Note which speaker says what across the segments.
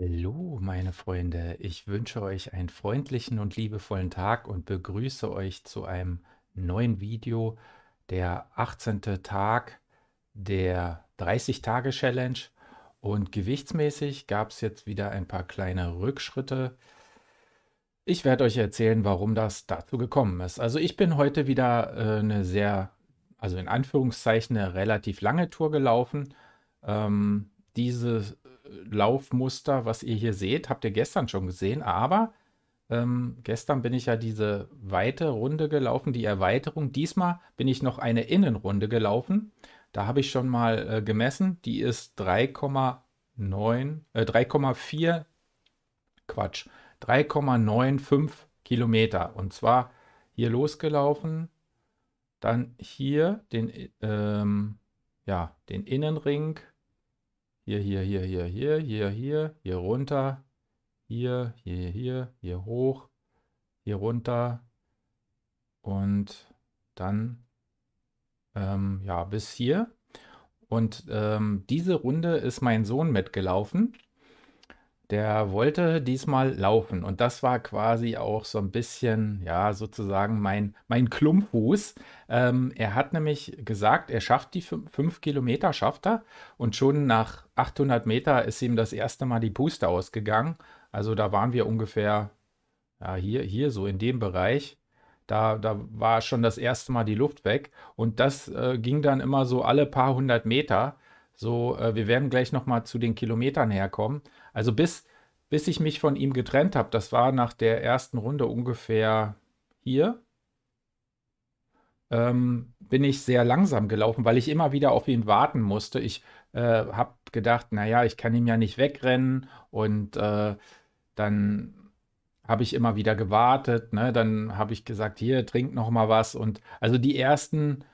Speaker 1: Hallo, meine Freunde. Ich wünsche euch einen freundlichen und liebevollen Tag und begrüße euch zu einem neuen Video. Der 18. Tag der 30-Tage-Challenge. Und gewichtsmäßig gab es jetzt wieder ein paar kleine Rückschritte. Ich werde euch erzählen, warum das dazu gekommen ist. Also ich bin heute wieder äh, eine sehr, also in Anführungszeichen, eine relativ lange Tour gelaufen. Ähm, diese Laufmuster, was ihr hier seht, habt ihr gestern schon gesehen, aber ähm, gestern bin ich ja diese weite Runde gelaufen, die Erweiterung. Diesmal bin ich noch eine Innenrunde gelaufen. Da habe ich schon mal äh, gemessen, die ist 3,9, äh, 3,4, Quatsch, 3,95 Kilometer. Und zwar hier losgelaufen, dann hier den, äh, ähm, ja, den Innenring, hier, hier, hier, hier, hier, hier, hier, hier runter. Hier, hier, hier, hier hoch. Hier runter. Und dann ähm, ja bis hier. Und ähm, diese Runde ist mein Sohn mitgelaufen. Der wollte diesmal laufen und das war quasi auch so ein bisschen, ja, sozusagen mein, mein Klumpfuß. Ähm, er hat nämlich gesagt, er schafft die 5 Kilometer, schafft er. Und schon nach 800 Meter ist ihm das erste Mal die Puste ausgegangen. Also da waren wir ungefähr, ja, hier, hier so in dem Bereich. Da, da, war schon das erste Mal die Luft weg. Und das äh, ging dann immer so alle paar hundert Meter. So, äh, wir werden gleich nochmal zu den Kilometern herkommen. Also bis, bis ich mich von ihm getrennt habe, das war nach der ersten Runde ungefähr hier, ähm, bin ich sehr langsam gelaufen, weil ich immer wieder auf ihn warten musste. Ich äh, habe gedacht, naja, ich kann ihm ja nicht wegrennen und äh, dann habe ich immer wieder gewartet, ne? dann habe ich gesagt, hier, trink noch mal was und also die ersten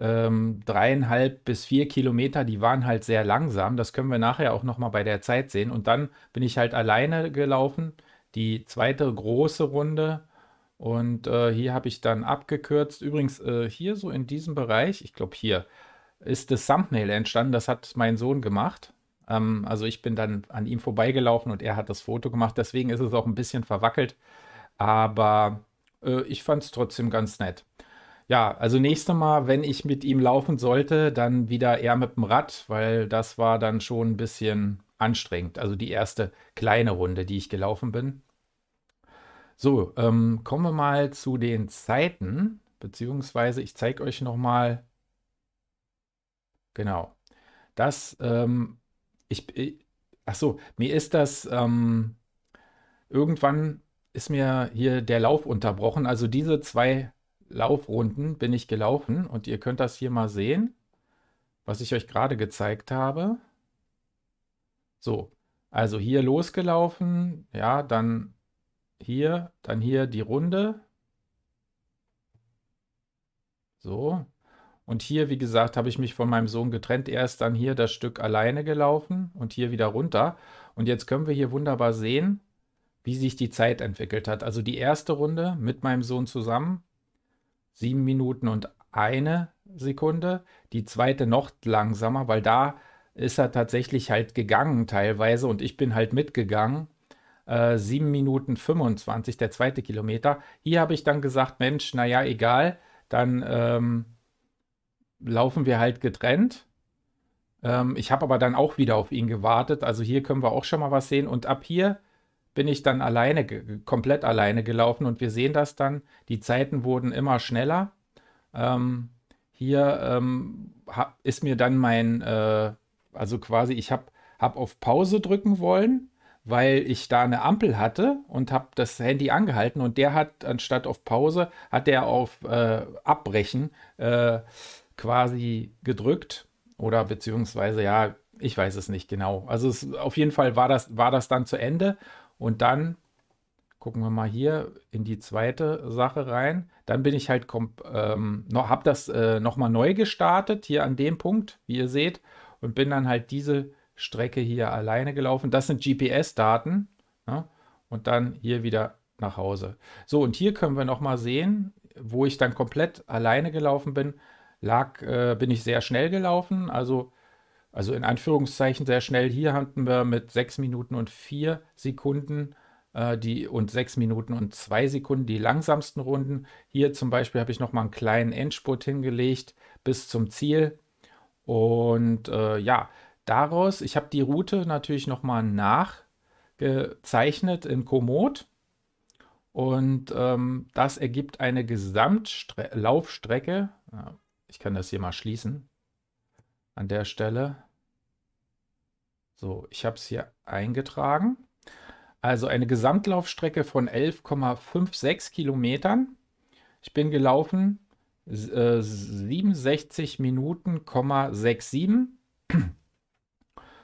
Speaker 1: ähm, dreieinhalb bis vier Kilometer, die waren halt sehr langsam. Das können wir nachher auch nochmal bei der Zeit sehen. Und dann bin ich halt alleine gelaufen, die zweite große Runde. Und äh, hier habe ich dann abgekürzt. Übrigens, äh, hier so in diesem Bereich, ich glaube hier, ist das Thumbnail entstanden. Das hat mein Sohn gemacht. Ähm, also ich bin dann an ihm vorbeigelaufen und er hat das Foto gemacht. Deswegen ist es auch ein bisschen verwackelt. Aber äh, ich fand es trotzdem ganz nett. Ja, also nächstes Mal, wenn ich mit ihm laufen sollte, dann wieder eher mit dem Rad, weil das war dann schon ein bisschen anstrengend. Also die erste kleine Runde, die ich gelaufen bin. So, ähm, kommen wir mal zu den Zeiten, beziehungsweise ich zeige euch nochmal, genau, das, ähm, ich, ich, äh, ach so, mir ist das, ähm, irgendwann ist mir hier der Lauf unterbrochen, also diese zwei Laufrunden bin ich gelaufen und ihr könnt das hier mal sehen, was ich euch gerade gezeigt habe. So, also hier losgelaufen, ja, dann hier, dann hier die Runde. So. Und hier, wie gesagt, habe ich mich von meinem Sohn getrennt. Er ist dann hier das Stück alleine gelaufen und hier wieder runter. Und jetzt können wir hier wunderbar sehen, wie sich die Zeit entwickelt hat. Also die erste Runde mit meinem Sohn zusammen sieben Minuten und eine Sekunde. Die zweite noch langsamer, weil da ist er tatsächlich halt gegangen teilweise und ich bin halt mitgegangen. Äh, 7 Minuten 25, der zweite Kilometer. Hier habe ich dann gesagt, Mensch, naja, egal, dann ähm, laufen wir halt getrennt. Ähm, ich habe aber dann auch wieder auf ihn gewartet. Also hier können wir auch schon mal was sehen. Und ab hier bin ich dann alleine, komplett alleine gelaufen und wir sehen das dann. Die Zeiten wurden immer schneller. Ähm, hier ähm, hab, ist mir dann mein, äh, also quasi, ich habe hab auf Pause drücken wollen, weil ich da eine Ampel hatte und habe das Handy angehalten und der hat anstatt auf Pause, hat der auf äh, Abbrechen äh, quasi gedrückt oder beziehungsweise ja, ich weiß es nicht genau. Also es, auf jeden Fall war das, war das dann zu Ende und dann gucken wir mal hier in die zweite Sache rein. Dann bin ich halt, ähm, noch, habe das äh, nochmal neu gestartet, hier an dem Punkt, wie ihr seht, und bin dann halt diese Strecke hier alleine gelaufen. Das sind GPS-Daten. Ne? Und dann hier wieder nach Hause. So, und hier können wir nochmal sehen, wo ich dann komplett alleine gelaufen bin, lag, äh, bin ich sehr schnell gelaufen. Also also in Anführungszeichen sehr schnell. Hier hatten wir mit 6 Minuten und 4 Sekunden äh, die, und 6 Minuten und 2 Sekunden die langsamsten Runden. Hier zum Beispiel habe ich nochmal einen kleinen Endspurt hingelegt bis zum Ziel. Und äh, ja, daraus, ich habe die Route natürlich nochmal nachgezeichnet in Komoot. Und ähm, das ergibt eine Gesamtlaufstrecke. Ich kann das hier mal schließen an der Stelle. So, ich habe es hier eingetragen. Also eine Gesamtlaufstrecke von 11,56 Kilometern. Ich bin gelaufen 67 äh, Minuten,67.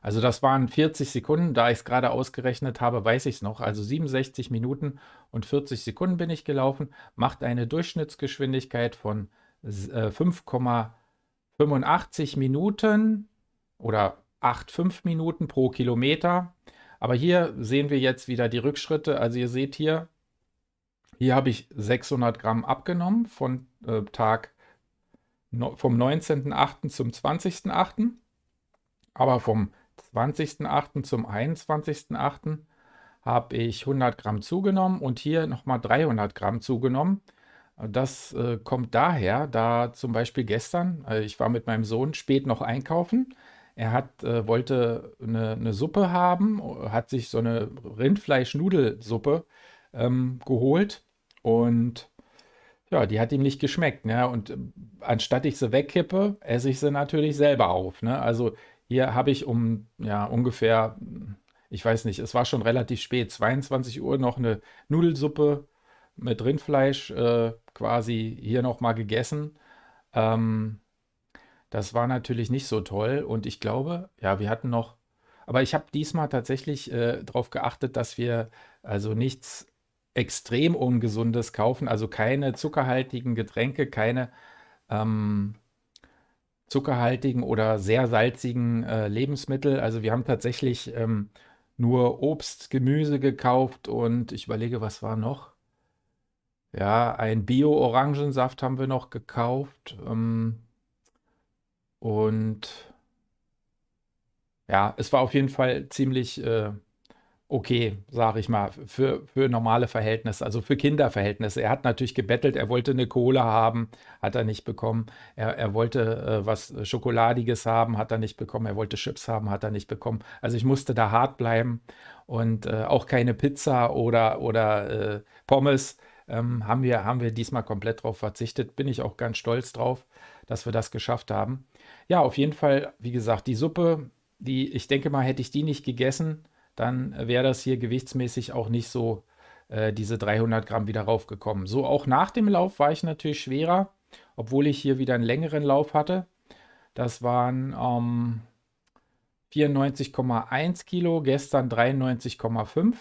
Speaker 1: Also das waren 40 Sekunden. Da ich es gerade ausgerechnet habe, weiß ich es noch. Also 67 Minuten und 40 Sekunden bin ich gelaufen. Macht eine Durchschnittsgeschwindigkeit von 5,5. Äh, 85 Minuten oder 8,5 Minuten pro Kilometer. Aber hier sehen wir jetzt wieder die Rückschritte. Also ihr seht hier, hier habe ich 600 Gramm abgenommen von äh, Tag vom 19.8. zum 20.8. Aber vom 20.8. zum 21.8. habe ich 100 Gramm zugenommen und hier nochmal 300 Gramm zugenommen. Das äh, kommt daher, da zum Beispiel gestern, äh, ich war mit meinem Sohn spät noch einkaufen. Er hat, äh, wollte eine, eine, Suppe haben, äh, hat sich so eine Rindfleischnudelsuppe ähm, geholt und ja, die hat ihm nicht geschmeckt. Ne? Und ähm, anstatt ich sie wegkippe, esse ich sie natürlich selber auf. Ne? Also hier habe ich um ja, ungefähr, hm, ich weiß nicht, es war schon relativ spät, 22 Uhr noch eine Nudelsuppe mit Rindfleisch äh, quasi hier nochmal gegessen. Ähm, das war natürlich nicht so toll und ich glaube, ja, wir hatten noch, aber ich habe diesmal tatsächlich äh, darauf geachtet, dass wir also nichts extrem Ungesundes kaufen, also keine zuckerhaltigen Getränke, keine ähm, zuckerhaltigen oder sehr salzigen äh, Lebensmittel. Also wir haben tatsächlich ähm, nur Obst, Gemüse gekauft und ich überlege, was war noch? Ja, ein Bio-Orangensaft haben wir noch gekauft. Ähm, und ja, es war auf jeden Fall ziemlich äh, okay, sage ich mal, für, für normale Verhältnisse, also für Kinderverhältnisse. Er hat natürlich gebettelt, er wollte eine Cola haben, hat er nicht bekommen. Er, er wollte äh, was Schokoladiges haben, hat er nicht bekommen. Er wollte Chips haben, hat er nicht bekommen. Also ich musste da hart bleiben und äh, auch keine Pizza oder, oder äh, Pommes ähm, haben, wir, haben wir diesmal komplett drauf verzichtet. Bin ich auch ganz stolz drauf, dass wir das geschafft haben. Ja, auf jeden Fall, wie gesagt, die Suppe, die, ich denke mal, hätte ich die nicht gegessen, dann wäre das hier gewichtsmäßig auch nicht so äh, diese 300 Gramm wieder raufgekommen. So auch nach dem Lauf war ich natürlich schwerer, obwohl ich hier wieder einen längeren Lauf hatte. Das waren ähm, 94,1 Kilo, gestern 93,5.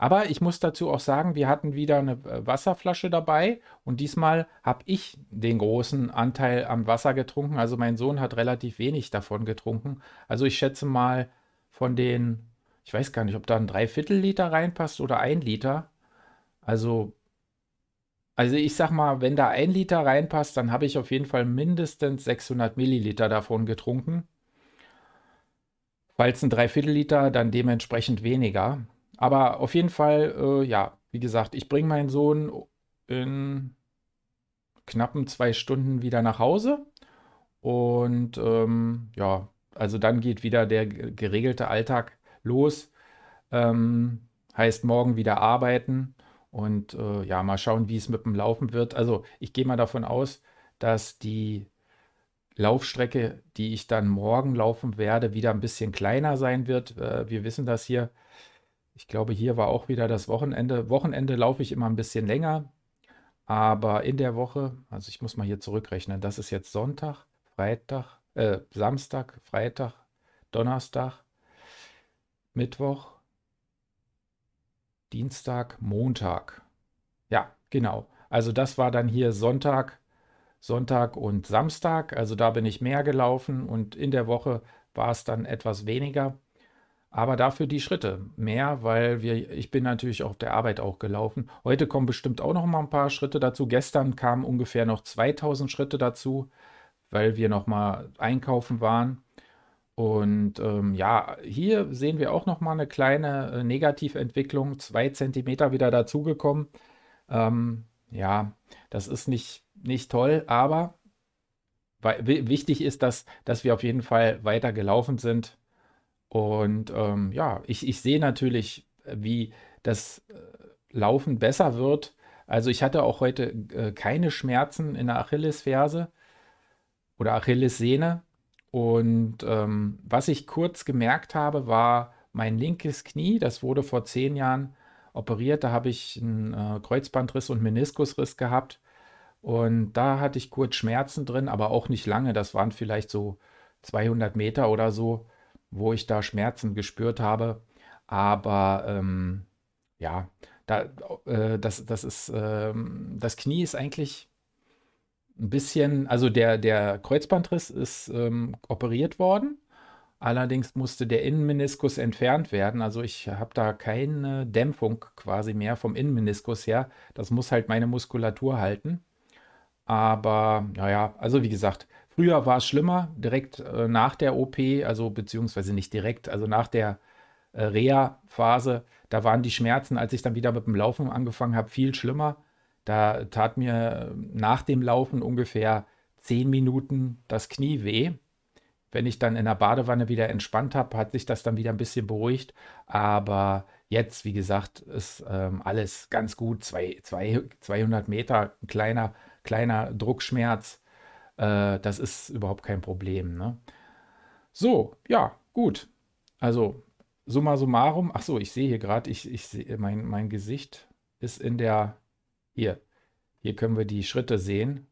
Speaker 1: Aber ich muss dazu auch sagen, wir hatten wieder eine äh, Wasserflasche dabei und diesmal habe ich den großen Anteil am Wasser getrunken. Also mein Sohn hat relativ wenig davon getrunken. Also ich schätze mal von den, ich weiß gar nicht, ob da ein Dreiviertel Liter reinpasst oder ein Liter. Also, also ich sag mal, wenn da ein Liter reinpasst, dann habe ich auf jeden Fall mindestens 600 Milliliter davon getrunken. Falls ein Dreiviertel Liter, dann dementsprechend weniger. Aber auf jeden Fall, äh, ja, wie gesagt, ich bringe meinen Sohn in knappen zwei Stunden wieder nach Hause. Und ähm, ja, also dann geht wieder der geregelte Alltag los. Ähm, heißt morgen wieder arbeiten und äh, ja, mal schauen, wie es mit dem Laufen wird. Also ich gehe mal davon aus, dass die Laufstrecke, die ich dann morgen laufen werde, wieder ein bisschen kleiner sein wird. Äh, wir wissen das hier ich glaube, hier war auch wieder das Wochenende. Wochenende laufe ich immer ein bisschen länger, aber in der Woche, also ich muss mal hier zurückrechnen, das ist jetzt Sonntag, Freitag, äh, Samstag, Freitag, Donnerstag, Mittwoch, Dienstag, Montag. Ja, genau. Also das war dann hier Sonntag, Sonntag und Samstag. Also da bin ich mehr gelaufen und in der Woche war es dann etwas weniger. Aber dafür die Schritte mehr, weil wir, ich bin natürlich auf der Arbeit auch gelaufen. Heute kommen bestimmt auch noch mal ein paar Schritte dazu. Gestern kamen ungefähr noch 2000 Schritte dazu, weil wir noch mal einkaufen waren. Und ähm, ja, hier sehen wir auch noch mal eine kleine äh, Negativentwicklung, zwei Zentimeter wieder dazugekommen. Ähm, ja, das ist nicht, nicht toll, aber wichtig ist, dass, dass wir auf jeden Fall weiter gelaufen sind und ähm, ja, ich, ich sehe natürlich, äh, wie das äh, Laufen besser wird. Also ich hatte auch heute äh, keine Schmerzen in der Achillesferse oder Achillessehne. Und ähm, was ich kurz gemerkt habe, war mein linkes Knie. Das wurde vor zehn Jahren operiert. Da habe ich einen äh, Kreuzbandriss und Meniskusriss gehabt. Und da hatte ich kurz Schmerzen drin, aber auch nicht lange. Das waren vielleicht so 200 Meter oder so wo ich da Schmerzen gespürt habe. Aber ähm, ja, da, äh, das, das ist, äh, das Knie ist eigentlich ein bisschen, also der, der Kreuzbandriss ist ähm, operiert worden. Allerdings musste der Innenmeniskus entfernt werden. Also ich habe da keine Dämpfung quasi mehr vom Innenmeniskus her. Das muss halt meine Muskulatur halten. Aber naja, also wie gesagt, Früher war es schlimmer, direkt äh, nach der OP, also beziehungsweise nicht direkt, also nach der äh, Reha-Phase, da waren die Schmerzen, als ich dann wieder mit dem Laufen angefangen habe, viel schlimmer. Da tat mir äh, nach dem Laufen ungefähr zehn Minuten das Knie weh. Wenn ich dann in der Badewanne wieder entspannt habe, hat sich das dann wieder ein bisschen beruhigt. Aber jetzt, wie gesagt, ist ähm, alles ganz gut. Zwei, zwei, 200 Meter, kleiner, kleiner Druckschmerz äh, das ist überhaupt kein Problem. Ne? So, ja, gut. Also, summa summarum. Ach so, ich sehe hier gerade, ich, ich sehe, mein, mein Gesicht ist in der, hier, hier können wir die Schritte sehen.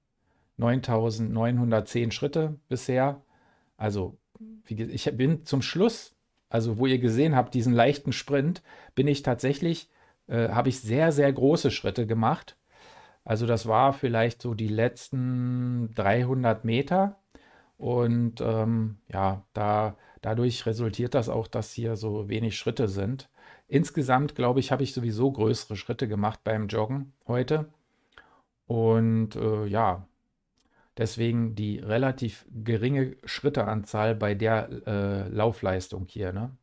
Speaker 1: 9910 Schritte bisher. Also, ich bin zum Schluss, also wo ihr gesehen habt, diesen leichten Sprint, bin ich tatsächlich, äh, habe ich sehr, sehr große Schritte gemacht. Also das war vielleicht so die letzten 300 Meter. Und ähm, ja, da, dadurch resultiert das auch, dass hier so wenig Schritte sind. Insgesamt, glaube ich, habe ich sowieso größere Schritte gemacht beim Joggen heute. Und äh, ja, deswegen die relativ geringe Schritteanzahl bei der äh, Laufleistung hier. Ne?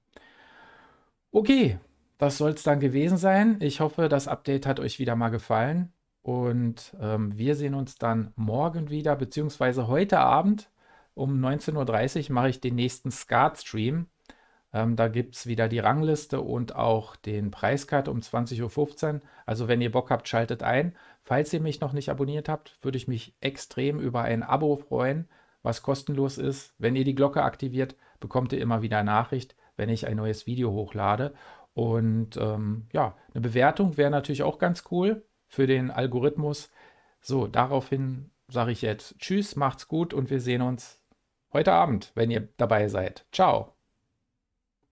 Speaker 1: Okay, das soll es dann gewesen sein. Ich hoffe, das Update hat euch wieder mal gefallen. Und ähm, wir sehen uns dann morgen wieder, beziehungsweise heute Abend um 19.30 Uhr mache ich den nächsten Skat-Stream. Ähm, da gibt es wieder die Rangliste und auch den Preiscard um 20.15 Uhr. Also wenn ihr Bock habt, schaltet ein. Falls ihr mich noch nicht abonniert habt, würde ich mich extrem über ein Abo freuen, was kostenlos ist. Wenn ihr die Glocke aktiviert, bekommt ihr immer wieder Nachricht, wenn ich ein neues Video hochlade. Und ähm, ja, eine Bewertung wäre natürlich auch ganz cool für den Algorithmus. So, daraufhin sage ich jetzt Tschüss, macht's gut und wir sehen uns heute Abend, wenn ihr dabei seid. Ciao.